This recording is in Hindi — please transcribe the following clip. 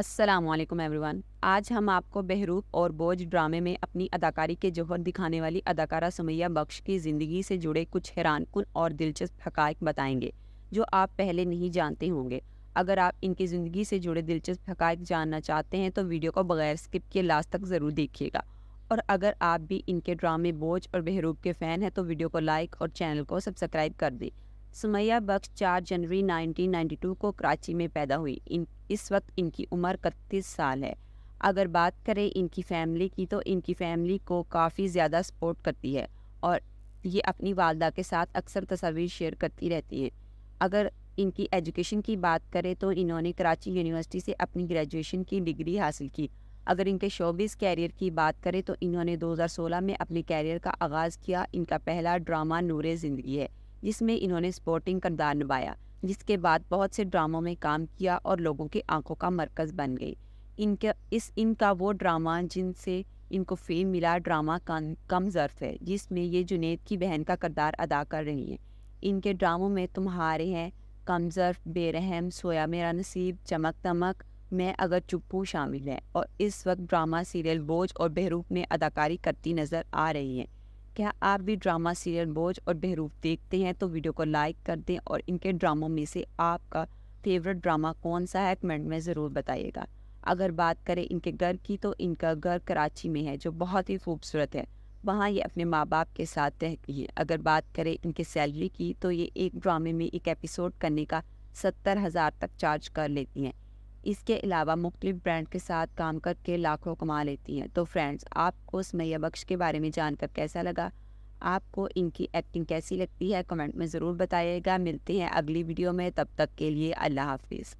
असलम एवरीवन आज हम आपको बहरूप और बोझ ड्रामे में अपनी अदाकारी के जौहर दिखाने वाली अदाकारा सुमैया बख्श की ज़िंदगी से जुड़े कुछ हैरान कन और दिलचस्प हकायक बताएंगे जो आप पहले नहीं जानते होंगे अगर आप इनकी ज़िंदगी से जुड़े दिलचस्प हकायक जानना चाहते हैं तो वीडियो को बगैर स्किप किए लास्ट तक ज़रूर देखिएगा और अगर आप भी इनके ड्रामे बोझ और बहरूप के फ़ैन हैं तो वीडियो को लाइक और चैनल को सब्सक्राइब कर दें सुमैया बख्श चार जनवरी 1992 को कराची में पैदा हुई इन इस वक्त इनकी उम्र इकतीस साल है अगर बात करें इनकी फैमिली की तो इनकी फैमिली को काफ़ी ज़्यादा सपोर्ट करती है और ये अपनी वालदा के साथ अक्सर तस्वीर शेयर करती रहती हैं अगर इनकी एजुकेशन की बात करें तो इन्होंने कराची यूनिवर्सिटी से अपनी ग्रेजुएशन की डिग्री हासिल की अगर इनके शोबिस कैरियर की बात करें तो इन्होंने 2016 में अपने कैरियर का आगाज़ किया इनका पहला ड्रामा नूर ज़िंदगी है जिसमें इन्होंने स्पोर्टिंग करदार निभाया जिसके बाद बहुत से ड्रामों में काम किया और लोगों की आंखों का मरकज़ बन गई इनका इस इनका वो ड्रामा जिनसे इनको फेम मिला ड्रामा कम ज़र्फ है जिसमें ये जुनेद की बहन का करदार अदा कर रही है इनके ड्रामों में तुम्हारे हैं कम ज़र्फ बेरहम सोया मेरा नसीब चमक तमक मैं अगर चुप्पू शामिल है और इस वक्त ड्रामा सीरियल बोझ और बहरूप में अदाकारी करती नज़र आ रही हैं क्या आप भी ड्रामा सीरियल बोझ और बहरूफ देखते हैं तो वीडियो को लाइक कर दें और इनके ड्रामों में से आपका फेवरेट ड्रामा कौन सा है कमेंट में ज़रूर बताइएगा अगर बात करें इनके घर की तो इनका घर कराची में है जो बहुत ही खूबसूरत है वहाँ ये अपने माँ बाप के साथ रहती है अगर बात करें इनके सैलरी की तो ये एक ड्रामे में एक एपिसोड करने का सत्तर हज़ार तक चार्ज कर लेती हैं इसके अलावा मुख्तलिफ ब्रांड के साथ काम करके लाखों कमा लेती हैं तो फ्रेंड्स आपको मैया बख्श के बारे में जानकर कैसा लगा आपको इनकी एक्टिंग कैसी लगती है कमेंट में ज़रूर बताइएगा मिलते हैं अगली वीडियो में तब तक के लिए अल्लाह हाफिज़